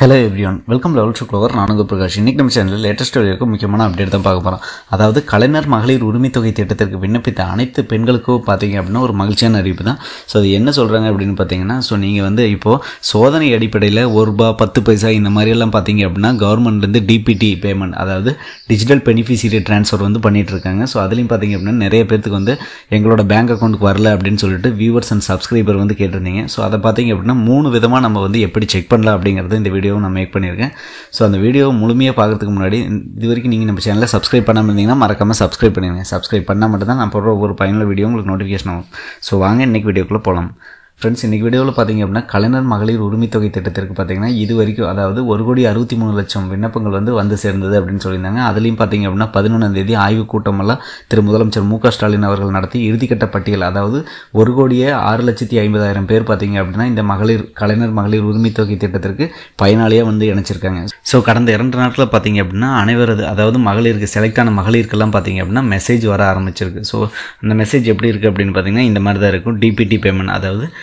hello everyone welcome level to Clover நானுங்க பிரகாஷ் இன்றைக்கி நம்ம சேனலில் லேட்டஸ்ட் வரைக்கும் முக்கியமான அப்டேட் தான் பார்க்க போகிறோம் அதாவது கலைஞர் மகளிர் உரிமை தொகை திட்டத்திற்கு விண்ணப்பித்த அனைத்து பெண்களுக்கும் பார்த்தீங்க அப்படின்னா ஒரு மகிழ்ச்சியான அறிவிப்பு தான் ஸோ அது என்ன சொல்கிறாங்க அப்படின்னு பார்த்தீங்கன்னா ஸோ நீங்கள் வந்து இப்போது சோதனை அடிப்படையில் ஒரு ரூபா பத்து பைசா இந்த மாதிரியெல்லாம் பார்த்தீங்க அப்படின்னா கவர்மெண்ட்லேருந்து டிபிடி பேமெண்ட் அதாவது டிஜிட்டல் பெனிஃபிஷியரி ட்ரான்ஸ்ஃபர் வந்து பண்ணிகிட்ருக்காங்க ஸோ அதுலேயும் பார்த்தீங்க அப்படின்னா நிறைய பேர்த்துக்கு வந்து எங்களோட பேங்க் அக்கௌண்ட்டுக்கு வரல அப்படின்னு சொல்லிட்டு வியூவர்ஸ் அண்ட் சப்ஸ்கிரைபர் வந்து கேட்டிருந்தீங்க ஸோ அதை பார்த்தீங்க அப்படின்னா மூணு விதமாக நம்ம வந்து எப்படி செக் பண்ணலாம் அப்படிங்கிறது இந்த வீடியோ வீடியோவும் நான் மேக் பண்ணியிருக்கேன் ஸோ அந்த வீடியோ முழுமையாக பார்க்கறதுக்கு முன்னாடி இது வரைக்கும் நீங்கள் நம்ம சேனலில் சப்ஸ்கிரைப் பண்ணாமல் இருந்தீங்கன்னா மறக்காமல் சப்ஸ்கிரைப் பண்ணிடுங்க சப்ஸ்கிரைப் பண்ணால் மட்டும் தான் நான் போடுற ஒவ்வொரு பயனுள்ள வீடியோ உங்களுக்கு நோட்டிஃபிகேஷன் ஆகும் ஸோ வாங்க இன்றைக்கி வீடியோக்குள்ளே போகலாம் ஃப்ரெண்ட்ஸ் இன்றைக்கி வீடியோவில் பார்த்தீங்க அப்படின்னா கலைஞர் மகளிர் உரிமைத்தொகை திட்டத்திற்கு பார்த்திங்கன்னா இது வரைக்கும் அதாவது ஒரு கோடி அறுபத்தி மூணு லட்சம் விண்ணப்பங்கள் வந்து வந்து சேர்ந்தது அப்படின்னு சொல்லியிருந்தாங்க அதுலேயும் பார்த்தீங்க அப்படின்னா பதினொன்றாம் தேதி ஆய்வு கூட்டமெல்லாம் திரு முதலமைச்சர் மு ஸ்டாலின் அவர்கள் நடத்தி இறுதிக்கட்ட பட்டியல் அதாவது ஒரு கோடியே ஆறு லட்சத்தி ஐம்பதாயிரம் பேர் பார்த்திங்க அப்படின்னா இந்த மகளிர் கலைஞர் மகளிர் உரிமைத்தொகை திட்டத்திற்கு பயனாளியாக வந்து இணைச்சிருக்காங்க ஸோ கடந்த இரண்டு நாட்டில் பார்த்தீங்க அப்படின்னா அனைவரது அதாவது மகளிருக்கு செலக்ட் ஆன மகளிருக்கெல்லாம் பார்த்தீங்க அப்படின்னா மெசேஜ் வர ஆரம்பிச்சிருக்கு ஸோ அந்த மெசேஜ் எப்படி இருக்குது அப்படின்னு பார்த்தீங்கன்னா இந்த மாதிரி தான் இருக்கும் டிபிடி பேமெண்ட் அதாவது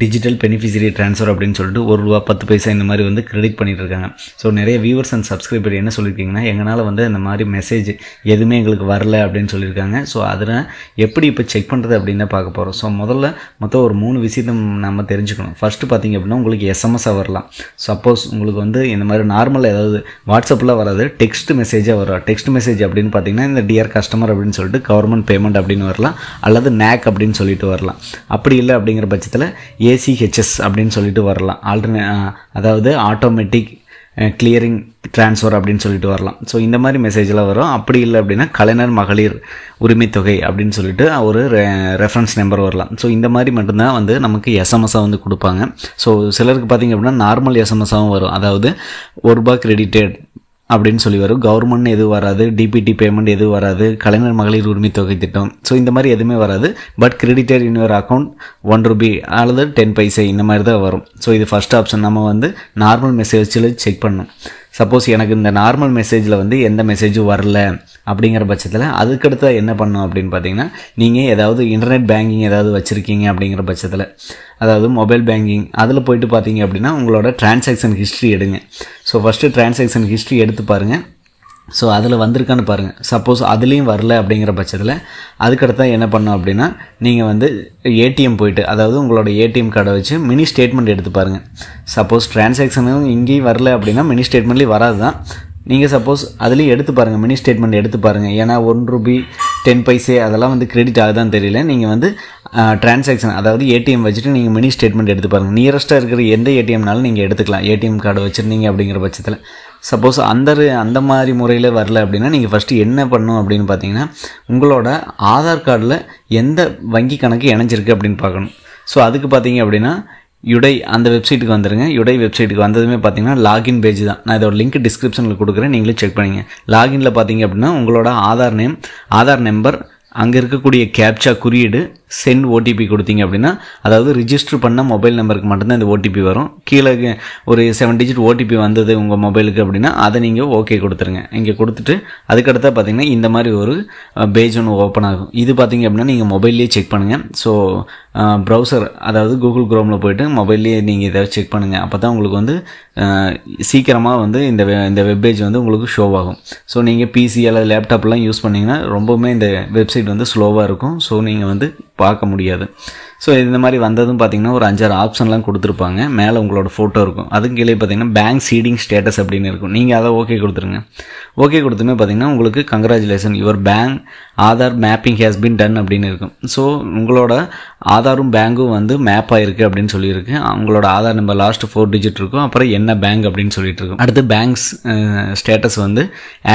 டிஜிட்டல் பெனிஃபிஷரி ட்ரான்ஸ்ஃபர் அப்படின்னு சொல்லிட்டு ஒரு ரூபா பத்து பைசா இந்த மாதிரி வந்து கிரெடிட் பண்ணிட்டுருக்காங்க இருக்காங்க ஸோ நிறைய வியூவர்ஸ் அண்ட் சப்ஸ்கிரைபர் என்ன சொல்லியிருக்கீங்கன்னா எங்களால் வந்து இந்த மாதிரி மெசேஜ் எதுவுமே எங்களுக்கு வரல அப்படின்னு சொல்லியிருக்காங்க ஸோ அதில் எப்படி இப்போ செக் பண்ணுறது அப்படின்னு பார்க்க போகிறோம் ஸோ முதல்ல மொத்தம் ஒரு மூணு விஷயத்தை நம்ம தெரிஞ்சுக்கணும் ஃபஸ்ட்டு பார்த்தீங்க அப்படின்னா உங்களுக்கு எஸ்எம்எஸ்ஸாக வரலாம் சப்போஸ் உங்களுக்கு வந்து இந்த மாதிரி நார்மல் ஏதாவது வாட்ஸ்அப்பில் வராது டெக்ஸ்ட் மெசேஜாக வரும் டெக்ஸ்ட் மெசேஜ் அப்படின்னு பார்த்தீங்கன்னா இந்த டியர் கஸ்டமர் அப்படின்னு சொல்லிட்டு கவர்மெண்ட் பேமெண்ட் அப்படின்னு வரலாம் அல்லது நேக் அப்படின்னு சொல்லிட்டு வரலாம் அப்படி இல்லை அப்படிங்கிற பட்சத்தில் ஏசிஹெச்எஸ் அப்படின்னு சொல்லிட்டு வரலாம் ஆல்டர்னே அதாவது ஆட்டோமேட்டிக் கிளியரிங் ட்ரான்ஸ்ஃபர் அப்படின்னு சொல்லிட்டு வரலாம் ஸோ இந்த மாதிரி மெசேஜில் வரும் அப்படி இல்லை அப்படின்னா கலைஞர் மகளிர் உரிமைத்தொகை தொகை அப்படின்னு சொல்லிட்டு ஒரு ரெஃபரன்ஸ் நம்பர் வரலாம் ஸோ இந்த மாதிரி மட்டும்தான் வந்து நமக்கு எஸ்எம்எஸ்ஸாக வந்து கொடுப்பாங்க ஸோ சிலருக்கு பார்த்திங்க அப்படின்னா நார்மல் எஸ்எம்எஸ்ஸாகவும் வரும் அதாவது ஒரு ரூபா கிரெடிட்டட் அப்படின்னு சொல்லி வரும் கவர்மெண்ட் எதுவும் வராது டிபிடி பேமெண்ட் எதுவும் வராது கலைஞர் மகளிர் உரிமை தொகை திட்டம் ஸோ இந்த மாதிரி எதுவுமே வராது but credited in account one rupee அல்லது டென் பைசை இந்த மாதிரி தான் வரும் ஸோ இது ஃபஸ்ட் ஆப்ஷன் நம்ம வந்து நார்மல் மெசேஜில் செக் பண்ணணும் சப்போஸ் எனக்கு இந்த நார்மல் மெசேஜில் வந்து எந்த மெசேஜும் வரல அப்படிங்கிற பட்சத்தில் அதுக்கடுத்து என்ன பண்ணும் அப்படின்னு பார்த்தீங்கன்னா நீங்கள் ஏதாவது இன்டர்நெட் பேங்கிங் ஏதாவது வச்சுருக்கீங்க அப்படிங்கிற பட்சத்தில் அதாவது மொபைல் பேங்கிங் அதில் போயிட்டு பார்த்தீங்க அப்படின்னா உங்களோட டிரான்சாக்ஷன் ஹிஸ்ட்ரி எடுங்க ஸோ ஃபஸ்ட்டு டிரான்சாக்ஷன் ஹிஸ்ட்ரி எடுத்து பாருங்கள் ஸோ அதில் வந்திருக்கான்னு பாருங்கள் சப்போஸ் அதுலேயும் வரல அப்படிங்கிற பட்சத்தில் தான் என்ன பண்ணோம் அப்படின்னா நீங்கள் வந்து ஏடிஎம் போயிட்டு அதாவது உங்களோட ஏடிஎம் கார்டை வச்சு மினி ஸ்டேட்மெண்ட் எடுத்து பாருங்கள் சப்போஸ் டிரான்சாக்ஷனும் இங்கேயும் வரல அப்படின்னா மினி ஸ்டேட்மெண்ட்லேயும் வராது தான் நீங்கள் சப்போஸ் அதுலேயும் எடுத்து பாருங்கள் மினி ஸ்டேட்மெண்ட் எடுத்து பாருங்கள் ஏன்னா ஒன் ரூபி டென் பைசே அதெல்லாம் வந்து கிரெடிட் ஆகுதான்னு தெரியல நீங்கள் வந்து டிரான்சாக்ஷன் அதாவது ஏடிஎம் வச்சுட்டு நீங்கள் மினி ஸ்டேட்மெண்ட் எடுத்து பாருங்கள் நியரஸ்ட்டாக இருக்கிற எந்த ஏடிஎம்னாலும் நீங்கள் எடுத்துக்கலாம் ஏடிஎம் கார்டு வச்சுருந்தீங்க அப்படிங்கிற பட்சத்தில் சப்போஸ் அந்த அந்த மாதிரி முறையில் வரல அப்படின்னா நீங்கள் ஃபஸ்ட்டு என்ன பண்ணும் அப்படின்னு பார்த்தீங்கன்னா உங்களோட ஆதார் கார்டில் எந்த வங்கி கணக்கு இணைஞ்சிருக்கு அப்படின்னு பார்க்கணும் ஸோ அதுக்கு பார்த்தீங்க அப்படின்னா யுடை அந்த வெப்சைட்டுக்கு வந்துடுங்க யுடை வெப்சைட்டுக்கு வந்ததுமே பார்த்தீங்கன்னா லாகின் பேஜ் தான் நான் இதோட லிங்க் டிஸ்கிரிப்ஷனில் கொடுக்குறேன் நீங்களே செக் பண்ணிங்க லாகினில் பார்த்தீங்க அப்படின்னா உங்களோட ஆதார் நேம் ஆதார் நம்பர் அங்கே இருக்கக்கூடிய கேப்சா குறியீடு சென்ட் ஓடிபி கொடுத்தீங்க அப்படின்னா அதாவது ரிஜிஸ்டர் பண்ண மொபைல் நம்பருக்கு மட்டும்தான் இந்த ஓடிபி வரும் கீழே ஒரு செவன் டிஜிட் ஓடிபி வந்தது உங்கள் மொபைலுக்கு அப்படின்னா அதை நீங்கள் ஓகே கொடுத்துருங்க இங்கே கொடுத்துட்டு அதுக்கடுத்தா பார்த்தீங்கன்னா இந்த மாதிரி ஒரு பேஜ் ஒன்று ஓப்பன் ஆகும் இது பார்த்தீங்க அப்படின்னா நீங்கள் மொபைல்லேயே செக் பண்ணுங்கள் ஸோ ப்ரௌசர் அதாவது கூகுள் க்ரோமில் போயிட்டு மொபைல்லேயே நீங்கள் இதை செக் பண்ணுங்கள் அப்போ தான் உங்களுக்கு வந்து சீக்கிரமாக வந்து இந்த இந்த வெப்பேஜ் வந்து உங்களுக்கு ஷோ ஆகும் ஸோ நீங்கள் பிசி அல்லது லேப்டாப்லாம் யூஸ் பண்ணிங்கன்னா ரொம்பவுமே இந்த வெப்சைட் வந்து ஸ்லோவாக இருக்கும் ஸோ நீங்கள் வந்து பார்க்க முடியாது ஸோ இந்த மாதிரி வந்ததும் பார்த்தீங்கன்னா ஒரு அஞ்சாறு ஆப்ஷன்லாம் கொடுத்துருப்பாங்க மேலே உங்களோட ஃபோட்டோ இருக்கும் அதுக்கு கீழே பார்த்தீங்கன்னா பேங்க் சீடிங் ஸ்டேட்டஸ் அப்படின்னு இருக்கும் நீங்கள் அதை ஓகே கொடுத்துருங்க ஓகே கொடுத்துமே பார்த்தீங்கன்னா உங்களுக்கு congratulation your bank Aadhaar mapping has been done அப்படின்னு இருக்கும் ஸோ உங்களோட ஆதாரும் பேங்க்கும் வந்து மேப் ஆகிருக்கு அப்படின்னு சொல்லியிருக்கு அவங்களோட Aadhaar number last four digit இருக்கும் அப்புறம் என்ன பேங்க் அப்படின்னு சொல்லிட்டு இருக்கும் அடுத்து பேங்க்ஸ் ஸ்டேட்டஸ் வந்து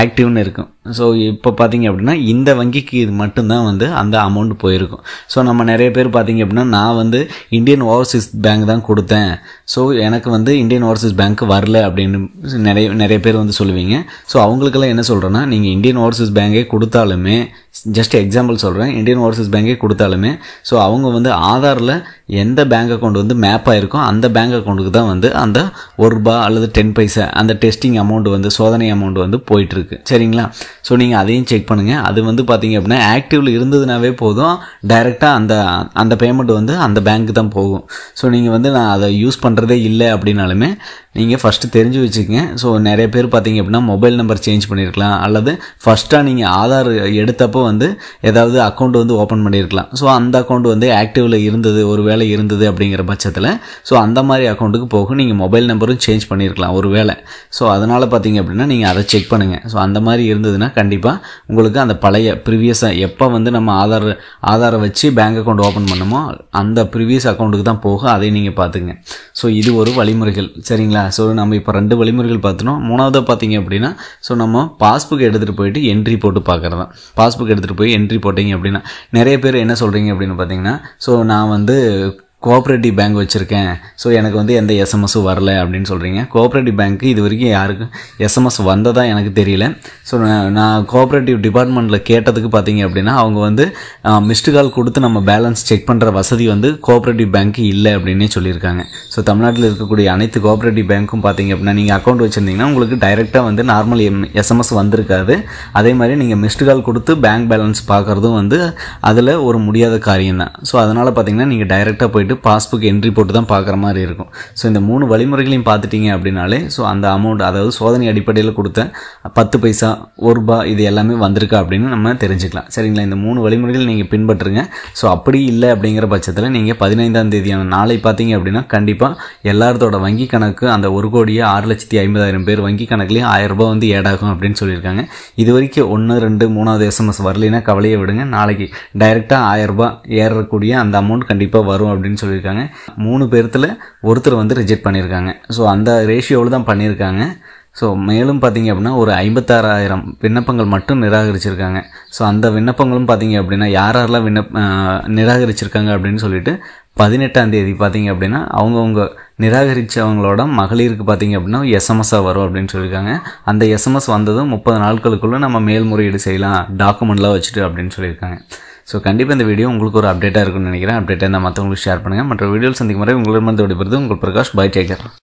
ஆக்டிவ்னு இருக்கும் ஸோ இப்போ பார்த்தீங்க அப்படின்னா இந்த வங்கிக்கு இது மட்டும்தான் வந்து அந்த அமௌண்ட் போயிருக்கும் ஸோ நம்ம நிறைய பேர் பார்த்தீங்க அப்படின்னா நான் வந்து இந்தியன் ஓவர்சீஸ் பேங்க் தான் கொடுத்தேன் ஸோ எனக்கு வந்து இந்தியன் ஓவர்சீஸ் பேங்க் வரல அப்படின்னு நிறைய நிறைய பேர் வந்து சொல்லுவீங்க ஸோ அவங்களுக்கெல்லாம் என்ன சொல்கிறேன்னா நீங்கள் இந்தியன் ஓவர்சீஸ் பேங்கே கொடுத்தாலுமே ஜஸ்ட் எக்ஸாம்பிள் சொல்கிறேன் இந்தியன் ஓவர்சீஸ் பேங்கே கொடுத்தாலுமே ஸோ அவங்க வந்து ஆதாரில் எந்த பேங்க் அக்கௌண்ட் வந்து மேப் ஆகிருக்கோ அந்த பேங்க் அக்கௌண்ட்டுக்கு தான் வந்து அந்த ஒரு ரூபா அல்லது டென் பைசா அந்த டெஸ்டிங் அமௌண்ட் வந்து சோதனை அமௌண்ட் வந்து போயிட்டுருக்கு சரிங்களா ஸோ நீங்கள் அதையும் செக் பண்ணுங்கள் அது வந்து பார்த்தீங்க அப்படின்னா ஆக்டிவில் இருந்ததுனாவே போதும் டைரெக்டாக அந்த அந்த பேமெண்ட் வந்து அந்த பேங்க்கு தான் போகும் ஸோ நீங்கள் வந்து நான் அதை யூஸ் பண்ணுறதே இல்லை அப்படின்னாலுமே நீங்கள் ஃபஸ்ட்டு தெரிஞ்சு வச்சுக்கோங்க ஸோ நிறைய பேர் பார்த்தீங்க அப்படின்னா மொபைல் நம்பர் சேஞ்ச் பண்ணியிருக்கலாம் அல்லது ஃபஸ்ட்டாக நீங்கள் ஆதார் எடுத்தப்போ வந்து ஏதாவது அக்கௌண்ட் வந்து ஓப்பன் பண்ணியிருக்கலாம் ஸோ அந்த அக்கௌண்ட் வந்து ஆக்டிவில் இருந்தது ஒரு வேலை இருந்தது அப்படிங்கிற பட்சத்தில் ஸோ அந்த மாதிரி அக்கௌண்ட்டுக்கு போகும் நீங்கள் மொபைல் நம்பரும் சேஞ்ச் பண்ணியிருக்கலாம் ஒரு வேலை ஸோ அதனால் பார்த்தீங்க அப்படின்னா நீங்கள் அதை செக் பண்ணுங்கள் ஸோ அந்த மாதிரி இருந்ததுன்னா கண்டிப்பாக உங்களுக்கு அந்த பழைய ப்ரீவியஸாக எப்போ வந்து நம்ம ஆதார் ஆதாரை வச்சு பேங்க் அக்கௌண்ட் ஓப்பன் பண்ணுமோ அந்த ப்ரீவியஸ் அக்கௌண்ட்டுக்கு தான் போகும் அதையும் நீங்கள் பார்த்துங்க ஸோ இது ஒரு வழிமுறைகள் சரிங்களா ஸோ நம்ம இப்போ ரெண்டு வழிமுறைகள் பார்த்துனோம் மூணாவதாக பார்த்தீங்க அப்படின்னா ஸோ நம்ம பாஸ்புக் எடுத்துகிட்டு போயிட்டு என்ட்ரி போட்டு பார்க்குறதான் பாஸ்புக் ஷாப்புக்கு எடுத்துகிட்டு போய் என்ட்ரி போட்டிங்க அப்படின்னா நிறைய பேர் என்ன சொல்கிறீங்க அப்படின்னு பார்த்தீங்கன்னா ஸோ நான் வந்து கோஆப்ரேட்டிவ் பேங்க் வச்சுருக்கேன் ஸோ எனக்கு வந்து எந்த எஸ்எம்எஸும் வரல அப்படின்னு சொல்கிறீங்க கோஆப்ரேட்டிவ் பேங்க்கு இது வரைக்கும் யாருக்கும் எஸ்எம்எஸ் வந்ததாக எனக்கு தெரியல ஸோ நான் கோஆப்ரேட்டிவ் டிபார்ட்மெண்ட்டில் கேட்டதுக்கு பார்த்தீங்க அப்படின்னா அவங்க வந்து மிஸ்டு கால் கொடுத்து நம்ம பேலன்ஸ் செக் பண்ணுற வசதி வந்து கோஆப்ரேட்டிவ் பேங்க்கு இல்லை அப்படின்னே சொல்லியிருக்காங்க ஸோ தமிழ்நாட்டில் இருக்கக்கூடிய அனைத்து கோஆப்ரேட்டிவ் பேங்க்கும் பார்த்தீங்க அப்படின்னா நீங்கள் அக்கௌண்ட் வச்சுருந்தீங்கன்னா உங்களுக்கு டைரெக்டாக வந்து நார்மல் எம் எஸ்எம்எஸ் வந்திருக்காது அதே மாதிரி நீங்கள் மிஸ்டு கால் கொடுத்து பேங்க் பேலன்ஸ் பார்க்குறதும் வந்து அதில் ஒரு முடியாத காரியம் தான் ஸோ அதனால் பார்த்தீங்கன்னா நீங்கள் டைரெக்டாக போய்ட்டு போயிட்டு பாஸ்புக் என்ட்ரி போட்டு தான் பார்க்குற மாதிரி இருக்கும் ஸோ இந்த மூணு வழிமுறைகளையும் பார்த்துட்டிங்க அப்படின்னாலே ஸோ அந்த அமௌண்ட் அதாவது சோதனை அடிப்படையில் கொடுத்த பத்து பைசா ஒரு ரூபா இது எல்லாமே வந்திருக்கா அப்படின்னு நம்ம தெரிஞ்சுக்கலாம் சரிங்களா இந்த மூணு வழிமுறைகள் நீங்கள் பின்பற்றுங்க ஸோ அப்படி இல்லை அப்படிங்கிற பட்சத்தில் நீங்கள் பதினைந்தாம் தேதியான நாளை பார்த்தீங்க அப்படின்னா கண்டிப்பாக எல்லாத்தோட வங்கி கணக்கு அந்த ஒரு கோடியே ஆறு லட்சத்தி ஐம்பதாயிரம் பேர் வங்கி கணக்குலேயும் ஆயிரம் ரூபாய் வந்து ஏடாகும் அப்படின்னு சொல்லியிருக்காங்க இது வரைக்கும் ஒன்று ரெண்டு மூணாவது எஸ்எம்எஸ் வரலைன்னா கவலையை விடுங்க நாளைக்கு டைரெக்டாக ஆயிரம் ரூபாய் ஏறக்கூடிய அந்த அமௌண்ட் கண்டிப்பாக வரும் அப்படின்னு அப்படின்னு சொல்லியிருக்காங்க மூணு பேர்த்தில் ஒருத்தர் வந்து ரிஜெக்ட் பண்ணியிருக்காங்க ஸோ அந்த ரேஷியோவில் தான் பண்ணியிருக்காங்க ஸோ மேலும் பார்த்தீங்க அப்படின்னா ஒரு ஐம்பத்தாறாயிரம் விண்ணப்பங்கள் மட்டும் நிராகரிச்சிருக்காங்க ஸோ அந்த விண்ணப்பங்களும் பார்த்தீங்க அப்படின்னா யார் யாரெல்லாம் விண்ணப்ப நிராகரிச்சிருக்காங்க அப்படின்னு சொல்லிட்டு பதினெட்டாம் தேதி பார்த்தீங்க அப்படின்னா அவங்கவுங்க நிராகரித்தவங்களோட மகளிருக்கு பார்த்தீங்க அப்படின்னா எஸ்எம்எஸ்ஸாக வரும் அப்படின்னு சொல்லியிருக்காங்க அந்த எஸ்எம்எஸ் வந்ததும் முப்பது நாட்களுக்குள்ளே நம்ம மேல்முறையீடு செய்யலாம் டாக்குமெண்ட்லாம் வச்சுட்டு அப்படின்னு சொல்லியிருக்காங்க ஸோ கண்டிப்பாக இந்த வீடியோ உங்களுக்கு ஒரு அப்டேட்டாக இருக்கும்னு நினைக்கிறேன் அப்டேட்டாக இருந்தால் மற்றவங்களுக்கு ஷேர் பண்ணுங்கள் மற்ற வீடியோஸ் சந்திக்கும் முறை மருந்து விடுபடுது உங்கள் பிரகாஷ் பாய் டேக்கர்